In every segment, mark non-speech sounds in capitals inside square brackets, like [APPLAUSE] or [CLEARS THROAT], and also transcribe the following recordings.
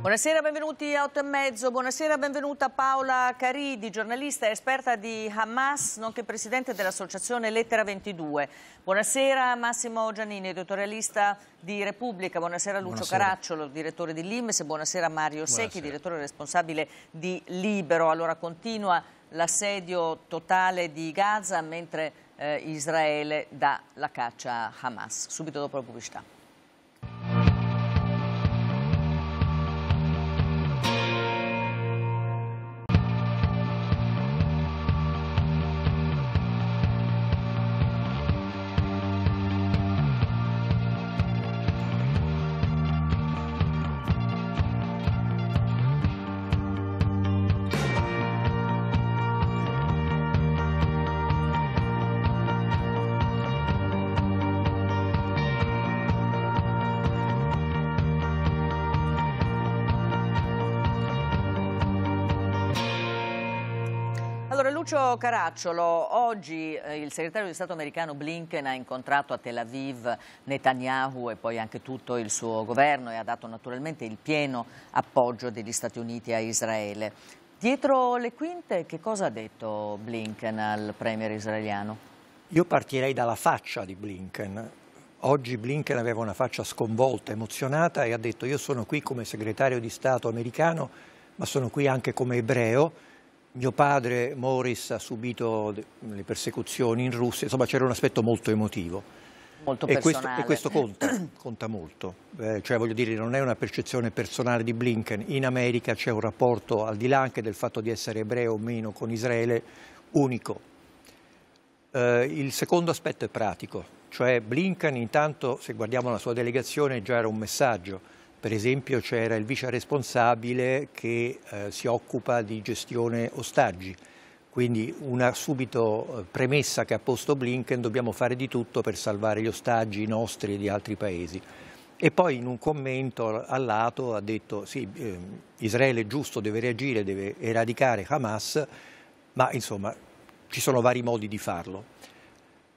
Buonasera, benvenuti a 8 e mezzo. Buonasera, benvenuta Paola Caridi, giornalista e esperta di Hamas, nonché presidente dell'associazione Lettera 22. Buonasera Massimo Giannini, editorialista di Repubblica. Buonasera Lucio buonasera. Caracciolo, direttore di Limes. Buonasera Mario buonasera. Secchi, direttore responsabile di Libero. Allora continua l'assedio totale di Gaza mentre eh, Israele dà la caccia a Hamas. Subito dopo la pubblicità. Lucio Caracciolo, oggi eh, il segretario di Stato americano Blinken ha incontrato a Tel Aviv Netanyahu e poi anche tutto il suo governo e ha dato naturalmente il pieno appoggio degli Stati Uniti a Israele. Dietro le quinte che cosa ha detto Blinken al premier israeliano? Io partirei dalla faccia di Blinken, Oggi Blinken aveva una faccia sconvolta, emozionata e ha detto io sono qui come segretario di Stato americano, ma sono qui anche come ebreo mio padre Morris ha subito le persecuzioni in Russia, insomma c'era un aspetto molto emotivo. Molto e questo, e questo eh. conta, conta molto, eh, cioè voglio dire non è una percezione personale di Blinken, in America c'è un rapporto al di là anche del fatto di essere ebreo o meno con Israele unico. Eh, il secondo aspetto è pratico, cioè Blinken intanto se guardiamo la sua delegazione già era un messaggio, per esempio c'era il vice responsabile che eh, si occupa di gestione ostaggi, quindi una subito eh, premessa che ha posto Blinken, dobbiamo fare di tutto per salvare gli ostaggi nostri e di altri paesi. E poi in un commento al lato ha detto sì, eh, Israele è giusto, deve reagire, deve eradicare Hamas, ma insomma ci sono vari modi di farlo.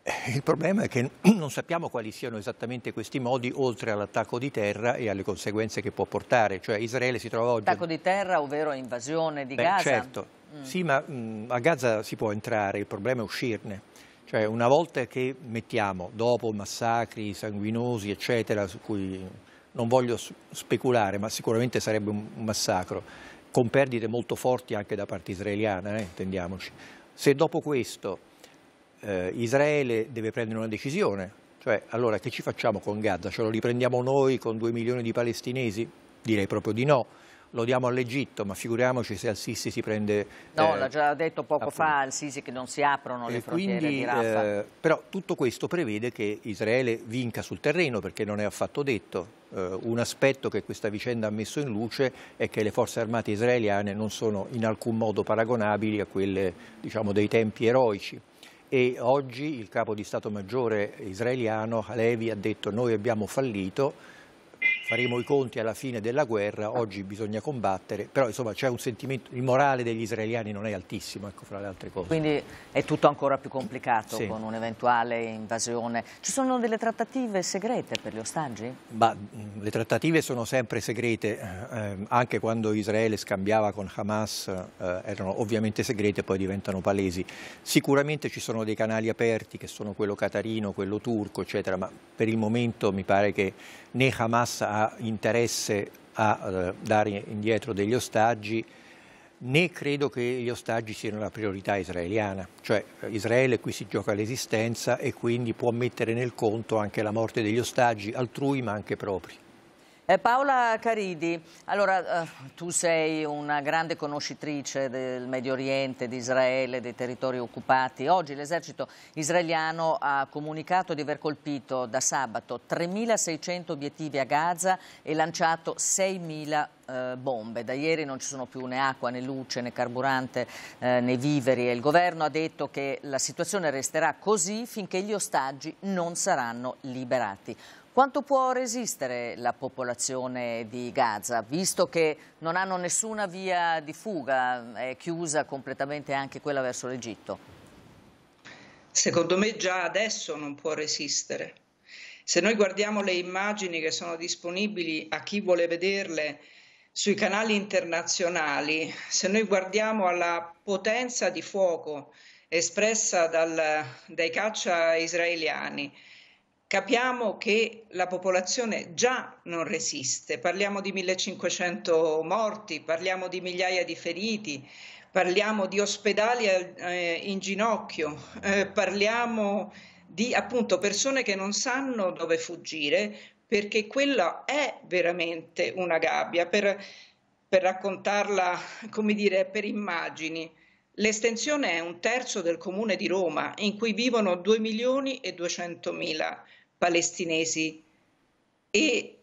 Eh, il problema è che [CLEARS THROAT] non sappiamo quali siano esattamente questi modi oltre all'attacco di terra e alle conseguenze che può portare, cioè Israele si trova oggi... Attacco di terra ovvero invasione di Beh, Gaza? Certo, mm. sì ma mh, mm, a Gaza si può entrare, il problema è uscirne, cioè una volta che mettiamo dopo massacri sanguinosi eccetera su cui non voglio speculare ma sicuramente sarebbe un massacro con perdite molto forti anche da parte israeliana, eh, intendiamoci, se dopo questo eh, Israele deve prendere una decisione, cioè allora che ci facciamo con Gaza? Ce lo riprendiamo noi con due milioni di palestinesi? Direi proprio di no. Lo diamo all'Egitto, ma figuriamoci se al-Sisi si prende... No, eh, l'ha già detto poco appunto. fa al-Sisi che non si aprono le e frontiere quindi, di Rafah. Eh, però tutto questo prevede che Israele vinca sul terreno, perché non è affatto detto. Uh, un aspetto che questa vicenda ha messo in luce è che le forze armate israeliane non sono in alcun modo paragonabili a quelle diciamo, dei tempi eroici e oggi il capo di Stato Maggiore israeliano Halevi ha detto noi abbiamo fallito faremo i conti alla fine della guerra, oggi bisogna combattere, però insomma c'è un sentimento, il morale degli israeliani non è altissimo, ecco, fra le altre cose. Quindi è tutto ancora più complicato sì. con un'eventuale invasione. Ci sono delle trattative segrete per gli ostaggi? Ma, le trattative sono sempre segrete, eh, ehm, anche quando Israele scambiava con Hamas eh, erano ovviamente segrete e poi diventano palesi. Sicuramente ci sono dei canali aperti che sono quello catarino, quello turco, eccetera, ma per il momento mi pare che né Hamas ha interesse a eh, dare indietro degli ostaggi, né credo che gli ostaggi siano la priorità israeliana, cioè eh, Israele qui si gioca l'esistenza e quindi può mettere nel conto anche la morte degli ostaggi altrui ma anche propri. Eh, Paola Caridi, allora, eh, tu sei una grande conoscitrice del Medio Oriente, di Israele, dei territori occupati. Oggi l'esercito israeliano ha comunicato di aver colpito da sabato 3.600 obiettivi a Gaza e lanciato 6.000 eh, bombe. Da ieri non ci sono più né acqua né luce né carburante eh, né viveri e il governo ha detto che la situazione resterà così finché gli ostaggi non saranno liberati. Quanto può resistere la popolazione di Gaza, visto che non hanno nessuna via di fuga, è chiusa completamente anche quella verso l'Egitto? Secondo me già adesso non può resistere. Se noi guardiamo le immagini che sono disponibili a chi vuole vederle sui canali internazionali, se noi guardiamo alla potenza di fuoco espressa dal, dai caccia israeliani, Capiamo che la popolazione già non resiste, parliamo di 1500 morti, parliamo di migliaia di feriti, parliamo di ospedali eh, eh, in ginocchio, eh, parliamo di appunto persone che non sanno dove fuggire perché quella è veramente una gabbia. Per, per raccontarla, come dire, per immagini, l'estensione è un terzo del comune di Roma in cui vivono 2 milioni e 200 mila palestinesi e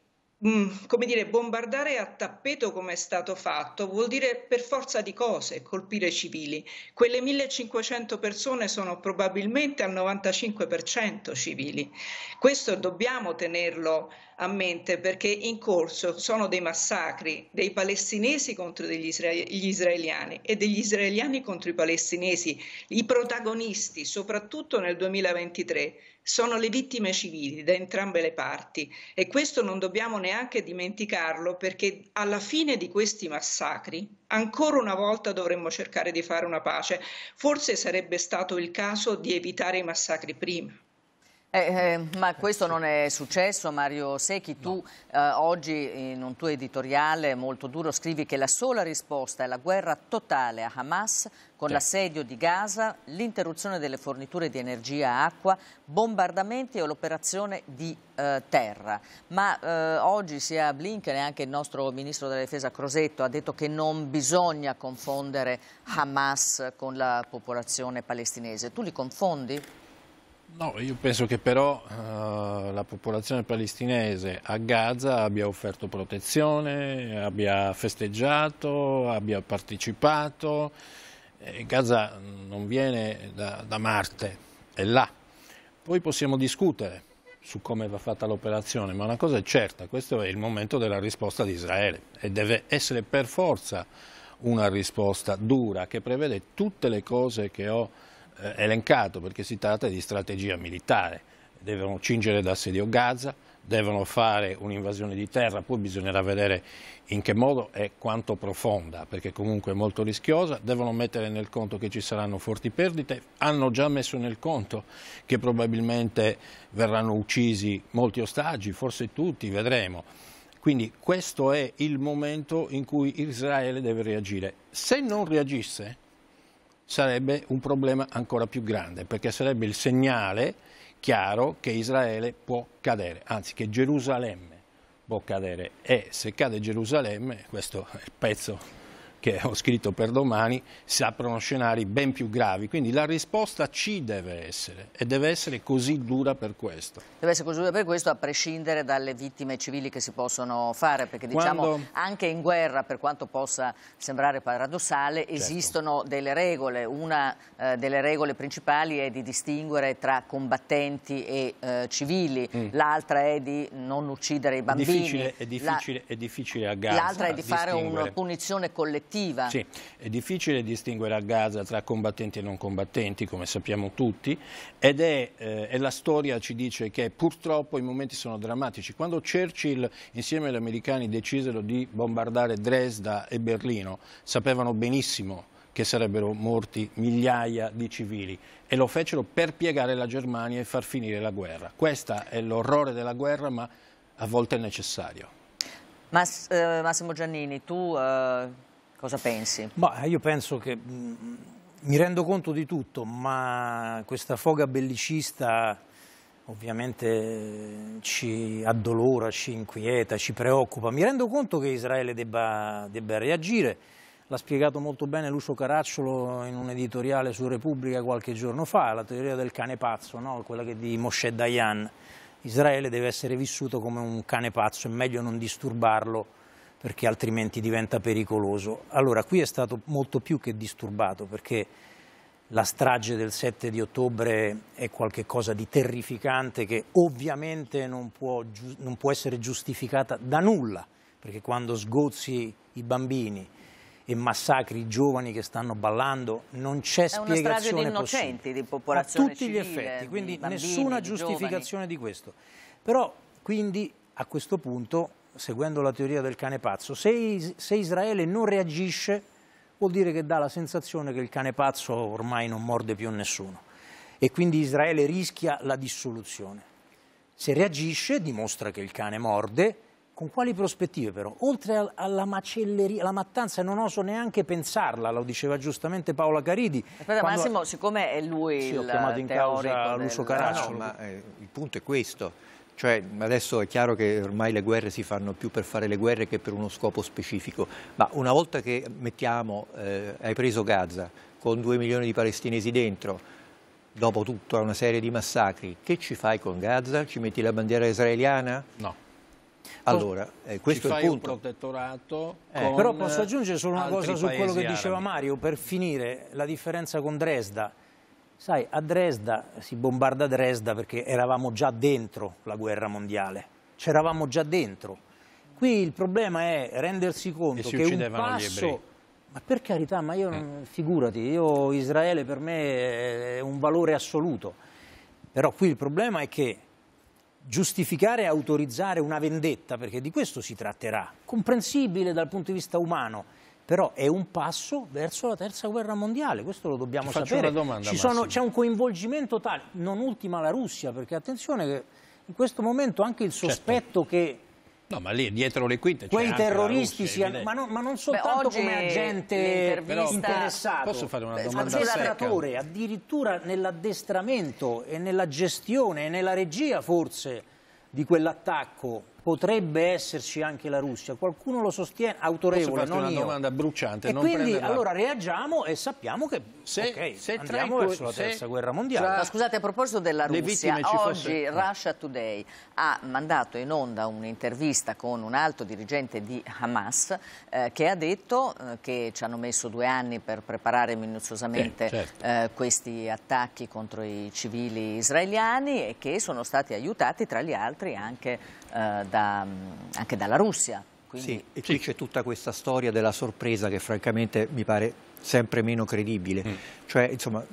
mm, come dire, bombardare a tappeto come è stato fatto vuol dire per forza di cose colpire civili. Quelle 1500 persone sono probabilmente al 95% civili. Questo dobbiamo tenerlo a mente perché in corso sono dei massacri dei palestinesi contro degli, isra- gli israeliani e degli israeliani contro i palestinesi. I protagonisti, soprattutto nel 2023, sono le vittime civili da entrambe le parti e questo non dobbiamo neanche dimenticarlo perché alla fine di questi massacri ancora una volta dovremmo cercare di fare una pace. Forse sarebbe stato il caso di evitare i massacri prima. Eh, eh, ma eh, questo non è successo Mario Secchi, no. tu eh, oggi in un tuo editoriale molto duro scrivi che la sola risposta è la guerra totale a Hamas con sì. l'assedio di Gaza, l'interruzione delle forniture di energia e acqua, bombardamenti e l'operazione di eh, terra. Ma eh, oggi sia Blinken e anche il nostro ministro della difesa Crosetto ha detto che non bisogna confondere Hamas con la popolazione palestinese. Tu li confondi? No, io penso che però uh, la popolazione palestinese a Gaza abbia offerto protezione, abbia festeggiato, abbia partecipato. E Gaza non viene da, da Marte, è là. Poi possiamo discutere su come va fatta l'operazione, ma una cosa è certa, questo è il momento della risposta di Israele e deve essere per forza una risposta dura che prevede tutte le cose che ho eh, elencato perché si tratta di strategia militare, devono cingere d'assedio Gaza, devono fare un'invasione di terra, poi bisognerà vedere in che modo e quanto profonda, perché comunque è molto rischiosa, devono mettere nel conto che ci saranno forti perdite, hanno già messo nel conto che probabilmente verranno uccisi molti ostaggi, forse tutti, vedremo. Quindi questo è il momento in cui Israele deve reagire. Se non reagisse, sarebbe un problema ancora più grande, perché sarebbe il segnale chiaro che Israele può cadere, anzi che Gerusalemme può cadere e se cade Gerusalemme, questo è il pezzo che ho scritto per domani, si aprono scenari ben più gravi. Quindi la risposta ci deve essere e deve essere così dura per questo. Deve essere così dura per questo a prescindere dalle vittime civili che si possono fare, perché diciamo Quando... anche in guerra, per quanto possa sembrare paradossale, certo. esistono delle regole. Una eh, delle regole principali è di distinguere tra combattenti e eh, civili, mm. l'altra è di non uccidere i bambini. Difficile, è difficile, La... è difficile a Gaza. L'altra è di fare una punizione collettiva attiva. Sì, è difficile distinguere a Gaza tra combattenti e non combattenti, come sappiamo tutti, ed è, eh, è la storia ci dice che purtroppo i momenti sono drammatici. Quando Churchill insieme agli americani decisero di bombardare Dresda e Berlino, sapevano benissimo che sarebbero morti migliaia di civili e lo fecero per piegare la Germania e far finire la guerra. Questo è l'orrore della guerra, ma a volte è necessario. Mas, eh, Massimo Giannini, tu eh Cosa pensi? Ma eh, io penso che mm, mi rendo conto di tutto, ma questa foga bellicista ovviamente ci addolora, ci inquieta, ci preoccupa. Mi rendo conto che Israele debba, debba reagire. L'ha spiegato molto bene Lucio Caracciolo in un editoriale su Repubblica qualche giorno fa, la teoria del cane pazzo, no? quella di Moshe Dayan. Israele deve essere vissuto come un cane pazzo, è meglio non disturbarlo perché altrimenti diventa pericoloso. Allora qui è stato molto più che disturbato perché la strage del 7 di ottobre è qualcosa di terrificante che ovviamente non può, non può essere giustificata da nulla, perché quando sgozzi i bambini, e massacri i giovani che stanno ballando, non c'è spiegazione possibile. È una strage di innocenti, di popolazione A tutti gli effetti, quindi bambini, nessuna giustificazione giovani. di questo. Però, quindi, a questo punto seguendo la teoria del cane pazzo, se, se Israele non reagisce vuol dire che dà la sensazione che il cane pazzo ormai non morde più nessuno e quindi Israele rischia la dissoluzione. Se reagisce dimostra che il cane morde, con quali prospettive però? Oltre alla macelleria, la mattanza non oso neanche pensarla, lo diceva giustamente Paola Caridi. Aspetta, quando... Massimo, siccome è lui sì, il ho chiamato in causa del... Lucio Caracciolo. no, ma eh, il punto è questo cioè, adesso è chiaro che ormai le guerre si fanno più per fare le guerre che per uno scopo specifico, ma una volta che mettiamo, eh, hai preso Gaza con due milioni di palestinesi dentro, dopo tutta una serie di massacri, che ci fai con Gaza? Ci metti la bandiera israeliana? No. Allora, eh, questo è il punto. protettorato. Eh, però posso aggiungere solo una cosa su quello che diceva arabi. Mario, per finire, la differenza con Dresda Sai, a Dresda, si bombarda Dresda perché eravamo già dentro la guerra mondiale, c'eravamo già dentro. Qui il problema è rendersi conto che un passo... Ma per carità, ma io, mm. figurati, io, Israele per me è un valore assoluto. Però qui il problema è che giustificare e autorizzare una vendetta, perché di questo si tratterà, comprensibile dal punto di vista umano, però è un passo verso la terza guerra mondiale, questo lo dobbiamo sapere. c'è un coinvolgimento tale, non ultima la Russia, perché attenzione che in questo momento anche il certo. sospetto certo. che No, ma lì dietro le quinte Quei terroristi Russia, siano, ma, no, ma, non soltanto Beh, come agente interessato. Posso fare una domanda Acceleratore, addirittura nell'addestramento e nella gestione e nella regia forse di quell'attacco potrebbe esserci anche la Russia. Qualcuno lo sostiene, autorevole, non una domanda bruciante. E quindi allora reagiamo e sappiamo che se, okay, se andiamo tra verso la terza guerra mondiale. Ma scusate, a proposito della Russia, oggi fosse... Eh. Russia Today ha mandato in onda un'intervista con un alto dirigente di Hamas eh, che ha detto eh, che ci hanno messo due anni per preparare minuziosamente sì, eh, certo. eh, questi attacchi contro i civili israeliani e che sono stati aiutati tra gli altri anche eh, da, mm, anche dalla Russia. Quindi... Sì, e qui c'è tutta questa storia della sorpresa che francamente mi pare sempre meno credibile. Mm. Cioè, insomma,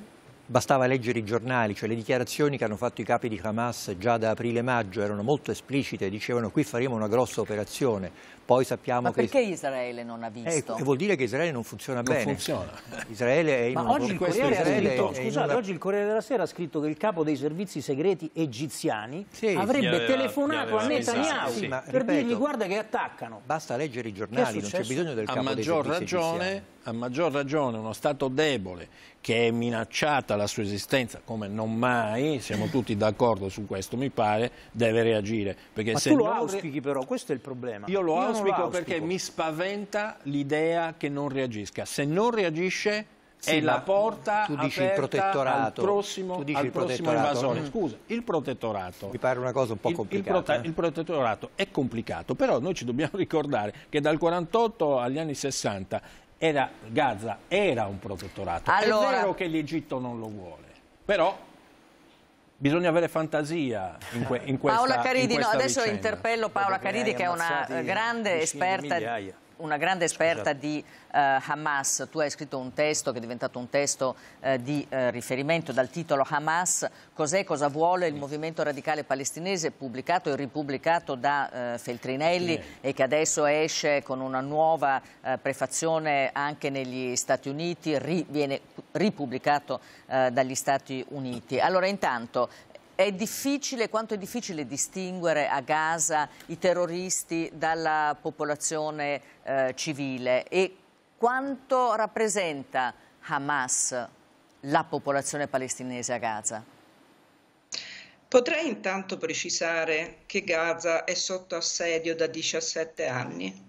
Bastava leggere i giornali, cioè le dichiarazioni che hanno fatto i capi di Hamas già da aprile-maggio erano molto esplicite, dicevano qui faremo una grossa operazione, poi sappiamo Ma che... perché Israele non ha eh, visto? Eh, vuol dire che Israele non funziona non bene. funziona. Israele è in Ma una... oggi, il Israele scritto, è scusate, una... oggi il Corriere della Sera ha scritto che il capo dei servizi segreti egiziani sì, avrebbe aveva, telefonato a Netanyahu sì, per ripeto, dirgli guarda che attaccano. Basta leggere i giornali, non c'è bisogno del capo dei servizi A maggior ragione... Egiziani a maggior ragione uno Stato debole che è minacciata la sua esistenza, come non mai, siamo tutti d'accordo su questo, mi pare, deve reagire. Perché Ma se tu lo non... auspichi però, questo è il problema. Io lo, Io auspico, lo auspico perché mi spaventa l'idea che non reagisca. Se non reagisce sì, è la porta tu dici il protettorato, al prossimo, dici al il prossimo invasore. Mm. Scusa, il protettorato. Mi pare una cosa un po' complicata. Il, il, eh? il, protettorato è complicato, però noi ci dobbiamo [LAUGHS] ricordare che dal 48 agli anni 60 era, Gaza era un protettorato. Allora... È vero che l'Egitto non lo vuole, però Bisogna avere fantasia in, que in questa Paola Caridi, in no, adesso vicenda. interpello Paola Caridi che è una grande esperta. Migliaia una grande esperta esatto. di uh, Hamas, tu hai scritto un testo che è diventato un testo uh, di uh, riferimento dal titolo Hamas, cos'è, cosa vuole il movimento radicale palestinese, pubblicato e ripubblicato da Feltrinelli sì. e che adesso esce con una nuova prefazione anche negli Stati Uniti, ri, viene ripubblicato dagli Stati Uniti. Allora intanto è difficile, quanto è difficile distinguere a Gaza i terroristi dalla popolazione eh, civile e quanto rappresenta Hamas la popolazione palestinese a Gaza? Potrei intanto precisare che Gaza è sotto assedio da 17 anni,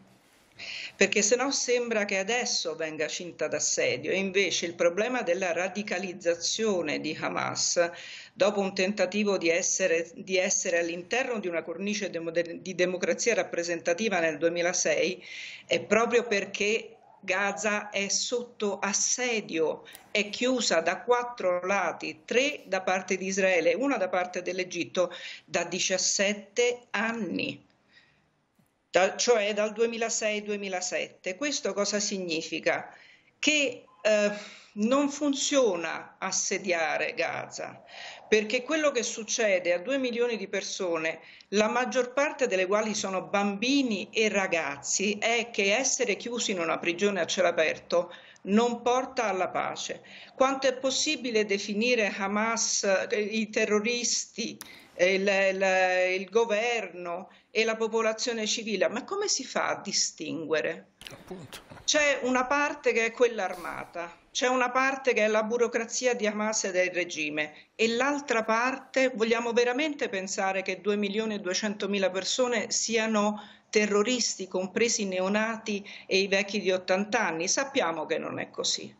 perché se no sembra che adesso venga cinta d'assedio e invece il problema della radicalizzazione di Hamas dopo un tentativo di essere, di essere all'interno di una cornice di democrazia rappresentativa nel 2006, è proprio perché Gaza è sotto assedio, è chiusa da quattro lati, tre da parte di Israele, una da parte dell'Egitto, da 17 anni. Da, cioè dal 2006-2007. Questo cosa significa? Che eh, non funziona assediare Gaza, perché quello che succede a due milioni di persone, la maggior parte delle quali sono bambini e ragazzi, è che essere chiusi in una prigione a cielo aperto non porta alla pace. Quanto è possibile definire Hamas, eh, i terroristi, eh, il, il, il governo e la popolazione civile? Ma come si fa a distinguere? Appunto. C'è una parte che è quella armata, c'è una parte che è la burocrazia di Hamas e del regime e l'altra parte vogliamo veramente pensare che 2 milioni e 200 mila persone siano terroristi, compresi i neonati e i vecchi di 80 anni. Sappiamo che non è così.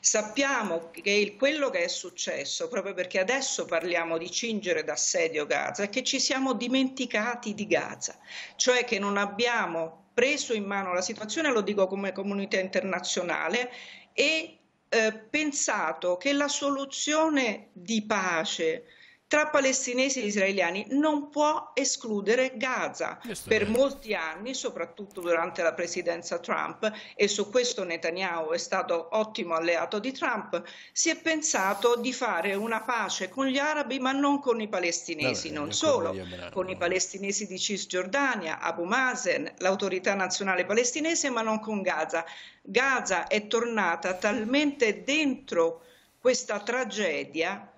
Sappiamo che il, quello che è successo, proprio perché adesso parliamo di cingere d'assedio Gaza, è che ci siamo dimenticati di Gaza, cioè che non abbiamo preso in mano la situazione, lo dico come comunità internazionale, e eh, pensato che la soluzione di pace tra palestinesi e israeliani non può escludere Gaza. Per molti anni, soprattutto durante la presidenza Trump, e su questo Netanyahu è stato ottimo alleato di Trump, si è pensato di fare una pace con gli arabi ma non con i palestinesi, Vabbè, non solo, con i palestinesi di Cisgiordania, Abu Mazen, l'autorità nazionale palestinese, ma non con Gaza. Gaza è tornata talmente dentro questa tragedia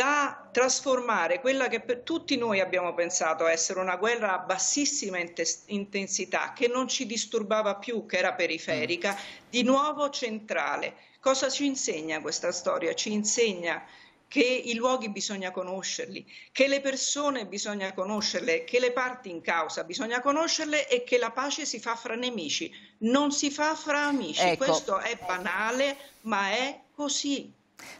da trasformare quella che per tutti noi abbiamo pensato essere una guerra a bassissima intensità, che non ci disturbava più, che era periferica, mm. di nuovo centrale. Cosa ci insegna questa storia? Ci insegna che i luoghi bisogna conoscerli, che le persone bisogna conoscerle, che le parti in causa bisogna conoscerle e che la pace si fa fra nemici, non si fa fra amici. Ecco. Questo è banale, ma è così.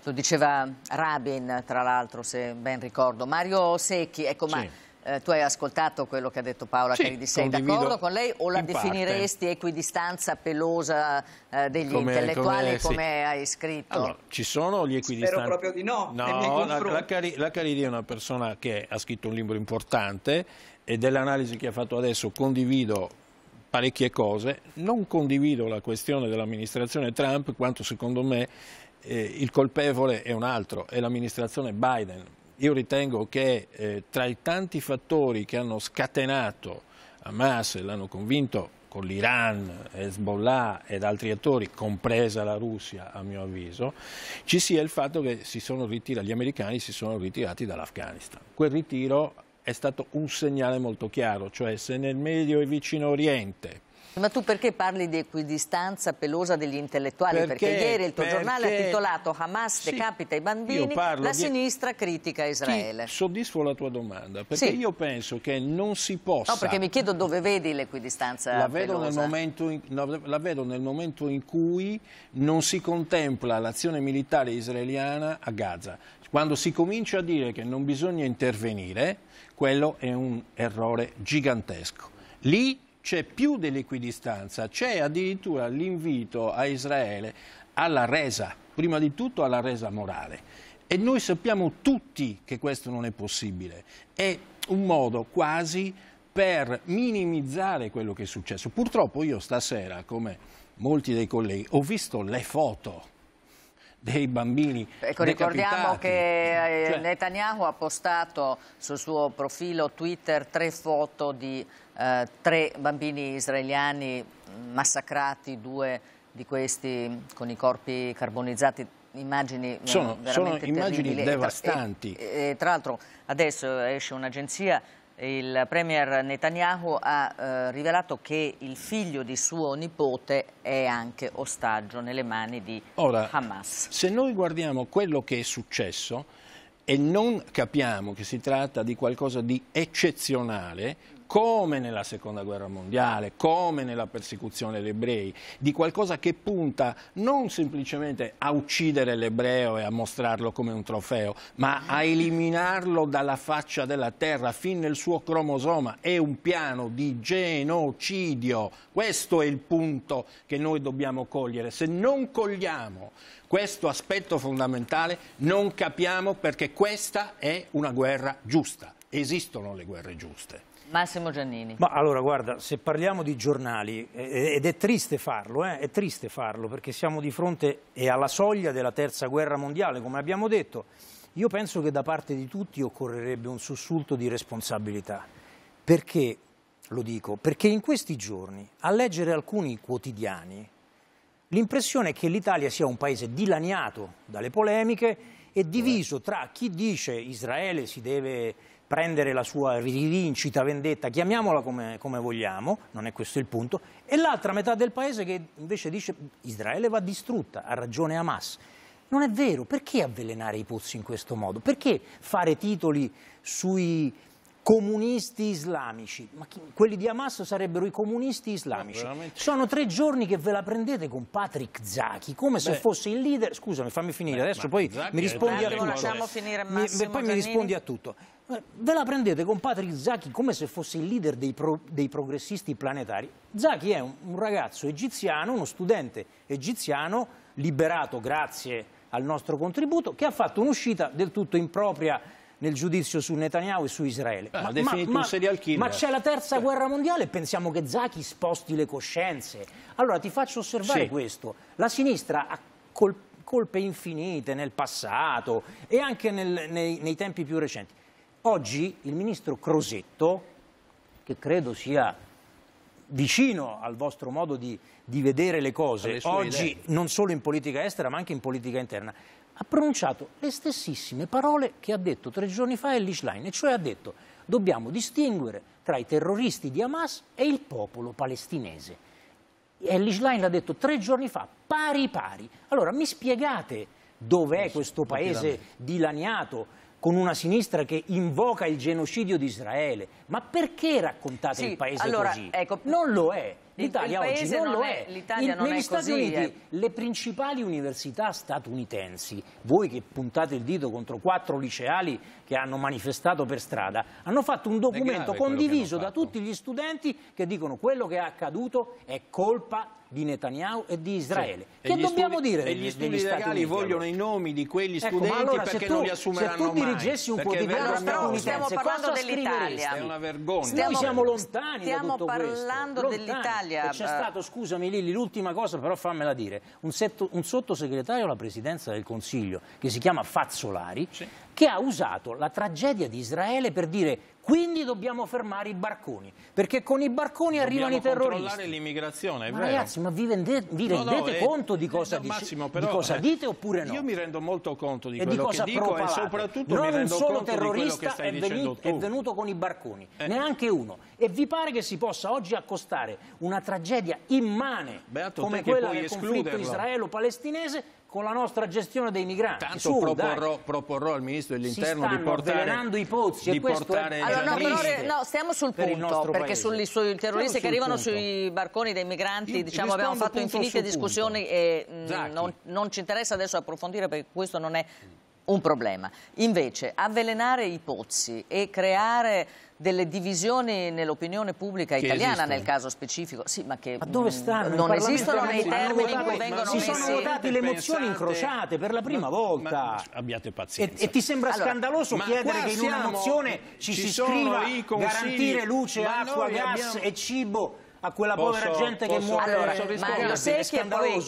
Lo diceva Rabin, tra l'altro, se ben ricordo. Mario Secchi, ecco, sì. ma eh, tu hai ascoltato quello che ha detto Paola sì, Caridi. Sei d'accordo con lei o la definiresti parte. equidistanza pelosa eh, degli come, intellettuali come, sì. come hai scritto? Allora, ci sono gli equidistanti. Spero proprio di no. no la, la, Cari, la Caridi è una persona che ha scritto un libro importante e dell'analisi che ha fatto adesso condivido parecchie cose, non condivido la questione dell'amministrazione Trump, quanto secondo me eh, il colpevole è un altro, è l'amministrazione Biden. Io ritengo che eh, tra i tanti fattori che hanno scatenato Hamas e l'hanno convinto con l'Iran, Hezbollah ed altri attori, compresa la Russia a mio avviso, ci sia il fatto che ritirati, gli americani si sono ritirati dall'Afghanistan. Quel ritiro è stato un segnale molto chiaro, cioè se nel Medio e Vicino Oriente ma tu perché parli di equidistanza pelosa degli intellettuali? Perché, perché ieri il tuo perché... giornale ha titolato Hamas sì, decapita i bambini, la di... sinistra critica Israele. Ti soddisfo la tua domanda, perché sì. io penso che non si possa... No, perché mi chiedo dove vedi l'equidistanza la vedo pelosa. Nel momento in... la vedo nel momento in cui non si contempla l'azione militare israeliana a Gaza. Quando si comincia a dire che non bisogna intervenire, quello è un errore gigantesco. Lì c'è più dell'equidistanza, c'è addirittura l'invito a Israele alla resa, prima di tutto alla resa morale. E noi sappiamo tutti che questo non è possibile. È un modo quasi per minimizzare quello che è successo. Purtroppo io stasera, come molti dei colleghi, ho visto le foto dei bambini ecco, Ricordiamo che eh, cioè... Netanyahu ha postato sul suo profilo Twitter tre foto di eh, tre bambini israeliani massacrati, due di questi con i corpi carbonizzati immagini eh, sono, sono immagini terribili. devastanti. E, e, tra l'altro adesso esce un'agenzia il premier Netanyahu ha eh, rivelato che il figlio di suo nipote è anche ostaggio nelle mani di Ora, Hamas. Se noi guardiamo quello che è successo e non capiamo che si tratta di qualcosa di eccezionale, come nella seconda guerra mondiale, come nella persecuzione degli ebrei, di qualcosa che punta non semplicemente a uccidere l'ebreo e a mostrarlo come un trofeo, ma a eliminarlo dalla faccia della terra fin nel suo cromosoma. È un piano di genocidio. Questo è il punto che noi dobbiamo cogliere. Se non cogliamo questo aspetto fondamentale, non capiamo perché questa è una guerra giusta. Esistono le guerre giuste. Massimo Giannini. Ma allora guarda, se parliamo di giornali, ed è triste farlo, eh, è triste farlo perché siamo di fronte e alla soglia della terza guerra mondiale, come abbiamo detto, io penso che da parte di tutti occorrerebbe un sussulto di responsabilità. Perché lo dico? Perché in questi giorni, a leggere alcuni quotidiani, l'impressione è che l'Italia sia un paese dilaniato dalle polemiche e diviso tra chi dice Israele si deve prendere la sua rivincita, vendetta, chiamiamola come, come vogliamo, non è questo il punto, e l'altra metà del paese che invece dice Israele va distrutta, ha ragione Hamas. Non è vero, perché avvelenare i pozzi in questo modo? Perché fare titoli sui comunisti islamici, ma chi, quelli di Hamas sarebbero i comunisti islamici. Beh, Sono tre giorni che ve la prendete con Patrick Zaki, come beh, se fosse il leader. Scusami, fammi finire beh, adesso, poi Zacchi mi rispondi a tutto. Mi, poi Giannini. mi rispondi a tutto. Ve la prendete con Patrick Zaki come se fosse il leader dei, pro, dei progressisti planetari. Zaki è un, un ragazzo egiziano, uno studente egiziano, liberato grazie al nostro contributo, che ha fatto un'uscita del tutto impropria nel giudizio su Netanyahu e su Israele. Ah, ma, ma, ma, ma c'è la terza sì. guerra mondiale e pensiamo che Zaki sposti le coscienze. Allora ti faccio osservare sì. questo. La sinistra ha colp colpe infinite nel passato e anche nel, nei, nei tempi più recenti. Oggi il ministro Crosetto, che credo sia vicino al vostro modo di, di vedere le cose, oggi idee. non solo in politica estera ma anche in politica interna, ha pronunciato le stessissime parole che ha detto tre giorni fa Elish Schlein, e cioè ha detto dobbiamo distinguere tra i terroristi di Hamas e il popolo palestinese. Elish Schlein l'ha detto tre giorni fa, pari pari. Allora mi spiegate dov'è questo paese dilaniato, con una sinistra che invoca il genocidio di Israele. Ma perché raccontate sì, il paese allora, così? Ecco, non lo è. L'Italia oggi non, non lo è. è. non negli è Stati così, Uniti eh. le principali università statunitensi, voi che puntate il dito contro quattro liceali che hanno manifestato per strada, hanno fatto un documento condiviso da tutti gli studenti che dicono quello che è accaduto è colpa di Netanyahu e di Israele. Sì. Che dobbiamo studi, dire? E gli studi degli legali vogliono i nomi di quegli ecco, studenti allora, perché tu, non li assumeranno mai. Se tu dirigessi un quotidiano statunitense, cosa dell'Italia. È una vergogna. Stiamo, Noi siamo lontani da stiamo parlando dell'Italia. C'è eh. stato, scusami Lilli, l'ultima cosa però fammela dire, un, setto, un sottosegretario alla presidenza del Consiglio che si chiama Fazzolari, sì. che ha usato la tragedia di Israele per dire quindi dobbiamo fermare i barconi, perché con i barconi dobbiamo arrivano i terroristi. Dobbiamo controllare l'immigrazione, è ma vero. Ragazzi, ma vi, vende, vi no, rendete no, eh, conto è, di, cosa eh, dici, Massimo, però, di cosa, eh, dite oppure no? Io mi rendo molto conto di quello di cosa che dico propalate. e soprattutto non mi rendo conto di quello che stai è dicendo tu. è venuto con i barconi, eh. neanche uno. E vi pare che si possa oggi accostare una tragedia immane Beato, come quella del conflitto israelo-palestinese con la nostra gestione dei migranti. Tanto Su, proporrò, proporrò, al Ministro dell'Interno di portare... i pozzi di portare è... allora, no, però, no, stiamo sul punto, perché sui, sui terroristi che arrivano punto. sui barconi dei migranti Io, diciamo, abbiamo fatto infinite discussioni punto. e mh, mm, non, non ci interessa adesso approfondire perché questo non è un problema. Invece avvelenare i pozzi e creare delle divisioni nell'opinione pubblica che italiana esistono. nel caso specifico, sì, ma che ma dove mm, stanno? non esistono nei termini in cui vengono si messi. Si sono votate le mozioni incrociate per la prima ma, volta. Ma, abbiate pazienza. E, e ti sembra allora, scandaloso chiedere che in una mozione ci, ci si scriva garantire luce, acqua, gas abbiamo... e cibo a quella posso, povera gente posso, che muore? Allora, Mario Secchi è poi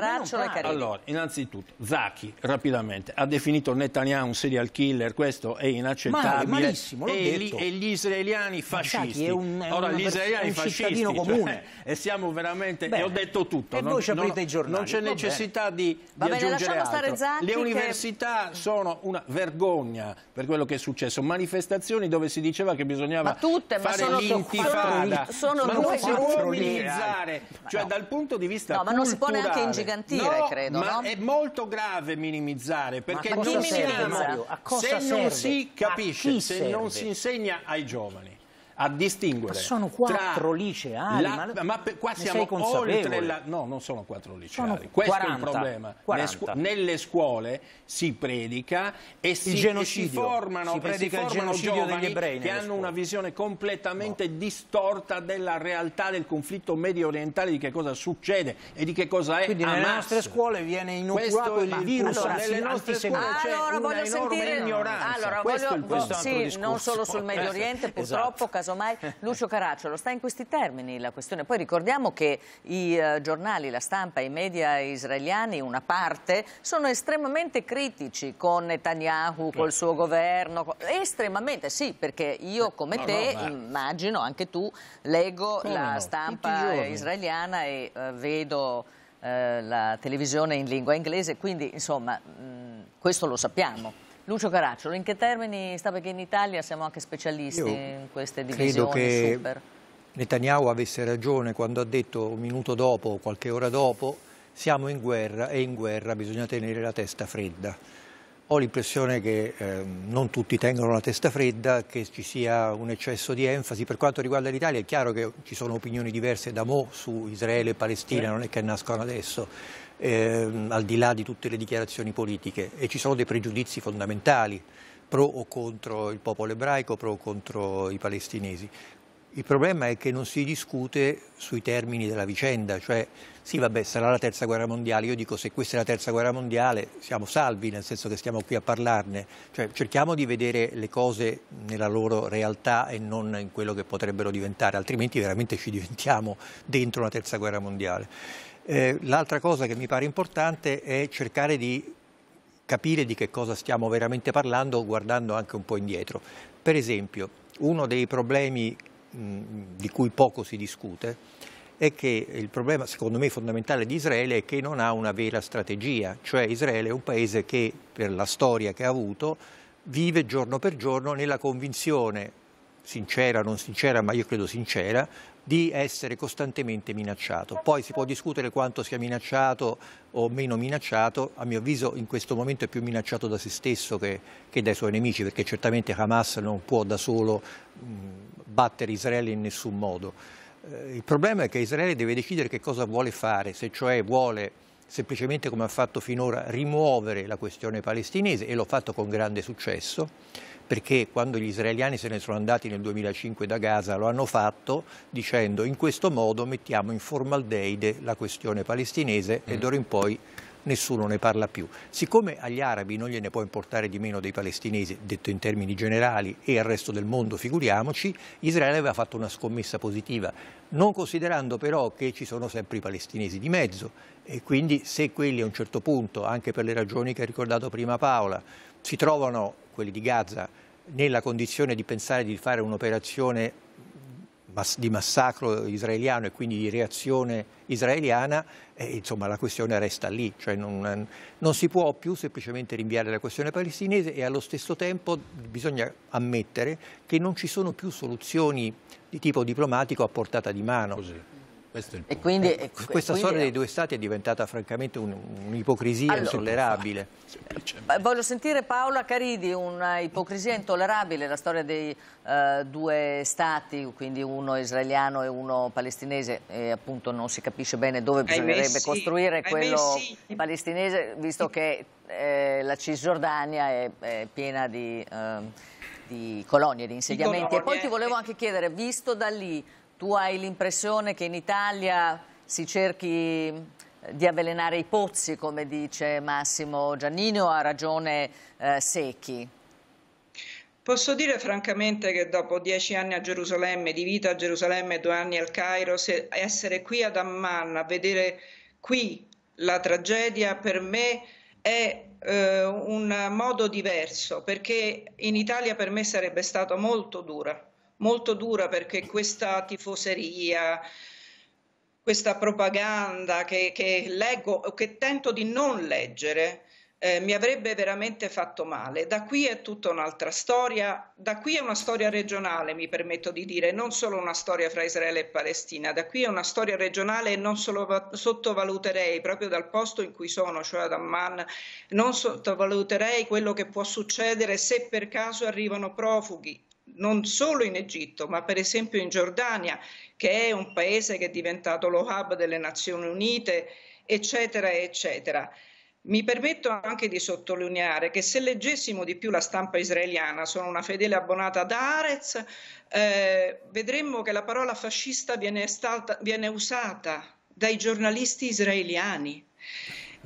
Caracciolo e Caridi. Allora, innanzitutto, Zacchi, rapidamente, ha definito Netanyahu un serial killer, questo è inaccettabile. Male, malissimo, e, gli, e, gli israeliani fascisti. È un, è Ora, gli israeliani fascisti, cioè, comune. Cioè, [LAUGHS] e siamo veramente... Beh. E ho detto tutto. E non, voi ci aprite non, i giornali. Non c'è necessità di, di bene, aggiungere altro. Zacchi Le università che... sono una vergogna per quello che è successo. Manifestazioni dove si diceva che bisognava ma tutte, fare l'intifada. Sono, sono, sono ma non si può umilizzare. Cioè, dal punto di vista culturale... No, ma non si può neanche ingegnerare ingigantire, no, credo. Ma no? è molto grave minimizzare perché non serve, siamo, se serve? non si capisce, se serve? non si insegna ai giovani a distinguere. Ma sono quattro liceali. La, ma, ma per, qua siamo oltre la... No, non sono quattro liceali. Sono Questo 40, è il problema. 40. nelle scuole si predica e si, e si formano, si e si formano giovani che hanno scuole. una visione completamente no. distorta della realtà del conflitto medio orientale, di che cosa succede e di che cosa è Quindi Hamas. nelle nostre scuole viene inoculato il virus allora, nelle nostre scuole c'è allora, una sentire... ignoranza. Allora, voglio... è il punto. Sì, non solo sul Medio Oriente, [LAUGHS] esatto. purtroppo, esatto casomai Lucio Caracciolo. Sta in questi termini la questione. Poi ricordiamo che i eh, giornali, la stampa, i media israeliani, una parte, sono estremamente critici con Netanyahu, col suo governo. Estremamente, sì, perché io eh, come te, immagino, anche tu, leggo la stampa israeliana e eh, vedo la televisione in lingua inglese, quindi insomma mm, questo lo sappiamo. Lucio Caracciolo, in che termini sta? Perché in Italia siamo anche specialisti Io in queste divisioni credo che super. Netanyahu avesse ragione quando ha detto un minuto dopo o qualche ora dopo siamo in guerra e in guerra bisogna tenere la testa fredda. Ho l'impressione che eh, non tutti tengano la testa fredda, che ci sia un eccesso di enfasi. Per quanto riguarda l'Italia è chiaro che ci sono opinioni diverse da Mo su Israele e Palestina, sì. non è che nascono adesso ehm, al di là di tutte le dichiarazioni politiche e ci sono dei pregiudizi fondamentali pro o contro il popolo ebraico, pro o contro i palestinesi. Il problema è che non si discute sui termini della vicenda, cioè sì vabbè sarà la terza guerra mondiale, io dico se questa è la terza guerra mondiale siamo salvi nel senso che stiamo qui a parlarne, cioè, cerchiamo di vedere le cose nella loro realtà e non in quello che potrebbero diventare, altrimenti veramente ci diventiamo dentro una terza guerra mondiale. Eh, l'altra cosa che mi pare importante è cercare di capire di che cosa stiamo veramente parlando guardando anche un po' indietro. Per esempio, uno dei problemi mh, di cui poco si discute è che il problema, secondo me, fondamentale di Israele è che non ha una vera strategia, cioè Israele è un paese che, per la storia che ha avuto, vive giorno per giorno nella convinzione sincera o non sincera, ma io credo sincera, di essere costantemente minacciato. Poi si può discutere quanto sia minacciato o meno minacciato, a mio avviso in questo momento è più minacciato da se stesso che, che dai suoi nemici, perché certamente Hamas non può da solo mh, battere Israele in nessun modo. Eh, il problema è che Israele deve decidere che cosa vuole fare, se cioè vuole semplicemente come ha fatto finora rimuovere la questione palestinese e l'ho fatto con grande successo perché quando gli israeliani se ne sono andati nel 2005 da Gaza lo hanno fatto dicendo in questo modo mettiamo in formaldeide la questione palestinese mm. e d'ora in poi nessuno ne parla più. Siccome agli arabi non gliene può importare di meno dei palestinesi, detto in termini generali, e al resto del mondo figuriamoci, Israele aveva fatto una scommessa positiva, non considerando però che ci sono sempre i palestinesi di mezzo e quindi se quelli a un certo punto, anche per le ragioni che ha ricordato prima Paola, si trovano, quelli di Gaza, nella condizione di pensare di fare un'operazione di massacro israeliano e quindi di reazione israeliana, eh, insomma la questione resta lì, cioè non, non, si può più semplicemente rinviare la questione palestinese e allo stesso tempo bisogna ammettere che non ci sono più soluzioni di tipo diplomatico a portata di mano. Così e quindi, eh, e Questa quindi, storia dei due stati è diventata francamente un'ipocrisia allora, intollerabile. Eh, voglio sentire Paola Caridi, un'ipocrisia intollerabile, la storia dei uh, due stati, quindi uno israeliano e uno palestinese, e appunto non si capisce bene dove bisognerebbe sì, costruire quello sì. palestinese, visto che eh, la Cisgiordania è, è piena di... Uh, di colonie, di insediamenti. Di colonie. E poi ti volevo anche chiedere, visto da lì, tu hai l'impressione che in Italia si cerchi eh, di avvelenare i pozzi, come dice Massimo Giannini, o ha ragione eh, Secchi? Posso dire francamente che dopo dieci anni a Gerusalemme, di vita a Gerusalemme, due anni al Cairo, essere qui ad Amman, a vedere qui la tragedia, per me è eh, un modo diverso, perché in Italia per me sarebbe stata molto dura molto dura perché questa tifoseria, questa propaganda che, che leggo o che tento di non leggere, eh, mi avrebbe veramente fatto male. Da qui è tutta un'altra storia, da qui è una storia regionale, mi permetto di dire, non solo una storia fra Israele e Palestina, da qui è una storia regionale e non solo sottovaluterei, proprio dal posto in cui sono, cioè ad Amman, non sottovaluterei quello che può succedere se per caso arrivano profughi non solo in Egitto, ma per esempio in Giordania, che è un paese che è diventato lo hub delle Nazioni Unite, eccetera, eccetera. Mi permetto anche di sottolineare che se leggessimo di più la stampa israeliana, sono una fedele abbonata da Arez, eh, vedremmo che la parola fascista viene, stata, viene usata dai giornalisti israeliani.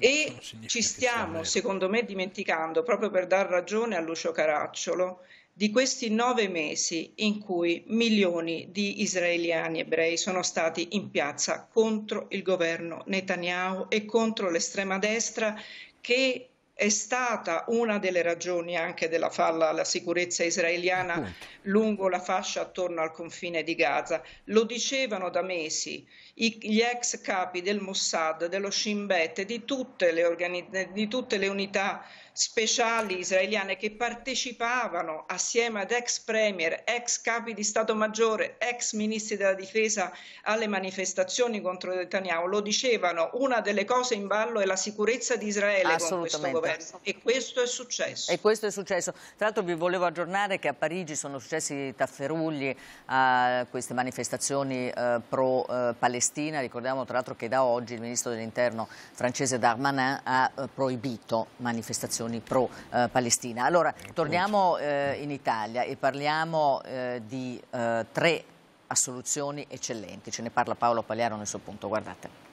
E ci stiamo, secondo me, dimenticando, proprio per dar ragione a Lucio Caracciolo, di questi nove mesi in cui milioni di israeliani ebrei sono stati in piazza contro il governo Netanyahu e contro l'estrema destra che è stata una delle ragioni anche della falla alla sicurezza israeliana lungo la fascia attorno al confine di Gaza. Lo dicevano da mesi gli ex capi del Mossad, dello Shin Bet, di tutte le, organi- di tutte le unità speciali israeliane che partecipavano assieme ad ex premier, ex capi di Stato Maggiore, ex ministri della difesa alle manifestazioni contro Netanyahu, lo dicevano, una delle cose in ballo è la sicurezza di Israele con questo governo e questo è successo. E questo è successo. Tra l'altro vi volevo aggiornare che a Parigi sono successi tafferugli a queste manifestazioni eh, pro-palestinesi eh, Palestina. Ricordiamo tra l'altro che da oggi il ministro dell'interno francese Darmanin ha eh, proibito manifestazioni pro-Palestina. Allora, torniamo eh, in Italia e parliamo eh, di tre assoluzioni eccellenti. Ce ne parla Paolo Pagliaro nel suo punto, guardate.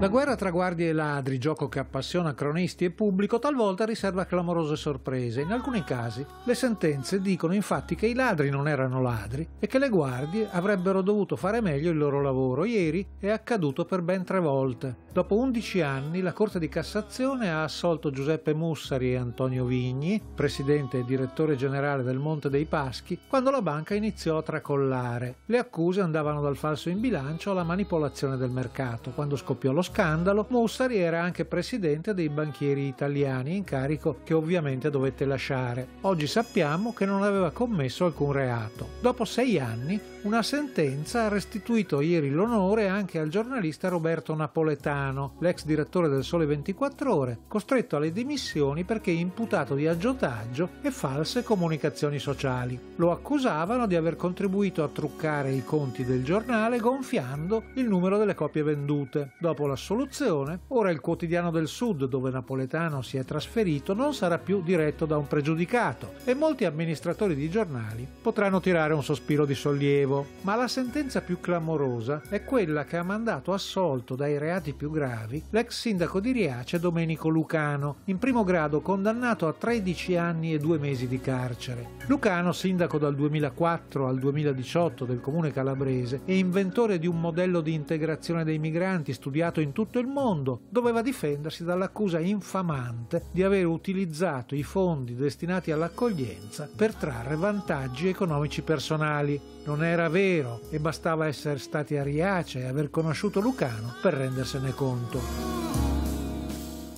La guerra tra guardie e ladri, gioco che appassiona cronisti e pubblico, talvolta riserva clamorose sorprese. In alcuni casi le sentenze dicono infatti che i ladri non erano ladri e che le guardie avrebbero dovuto fare meglio il loro lavoro. Ieri è accaduto per ben tre volte. Dopo 11 anni la Corte di Cassazione ha assolto Giuseppe Mussari e Antonio Vigni, presidente e direttore generale del Monte dei Paschi, quando la banca iniziò a tracollare. Le accuse andavano dal falso in bilancio alla manipolazione del mercato, quando scoppiò lo scandalo, Mussari era anche presidente dei banchieri italiani, incarico che ovviamente dovette lasciare. Oggi sappiamo che non aveva commesso alcun reato. Dopo sei anni, una sentenza ha restituito ieri l'onore anche al giornalista Roberto Napoletano, l'ex direttore del Sole 24 Ore, costretto alle dimissioni perché imputato di aggiotaggio e false comunicazioni sociali. Lo accusavano di aver contribuito a truccare i conti del giornale gonfiando il numero delle copie vendute. Dopo la soluzione, ora il quotidiano del Sud, dove Napoletano si è trasferito, non sarà più diretto da un pregiudicato e molti amministratori di giornali potranno tirare un sospiro di sollievo. Ma la sentenza più clamorosa è quella che ha mandato assolto dai reati più gravi l'ex sindaco di Riace Domenico Lucano, in primo grado condannato a 13 anni e due mesi di carcere. Lucano, sindaco dal 2004 al 2018 del comune calabrese e inventore di un modello di integrazione dei migranti studiato in in tutto il mondo, doveva difendersi dall'accusa infamante di aver utilizzato i fondi destinati all'accoglienza per trarre vantaggi economici personali. Non era vero e bastava essere stati a Riace e aver conosciuto Lucano per rendersene conto.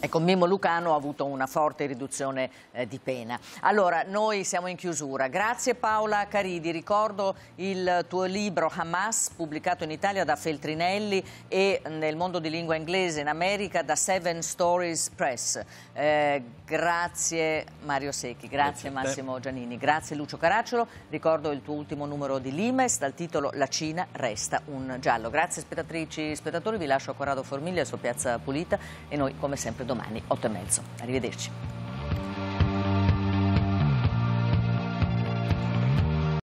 Ecco, Mimo Lucano ha avuto una forte riduzione eh, di pena. Allora, noi siamo in chiusura. Grazie Paola Caridi. Ricordo il tuo libro Hamas, pubblicato in Italia da Feltrinelli e nel mondo di lingua inglese in America da Seven Stories Press. Eh, grazie Mario Secchi, grazie, grazie Massimo Giannini, grazie Lucio Caracciolo. Ricordo il tuo ultimo numero di Limes dal titolo La Cina resta un giallo. Grazie spettatrici e spettatori, vi lascio a Corrado Formiglia su Piazza Pulita e noi come sempre domani 8 e mezzo. Arrivederci.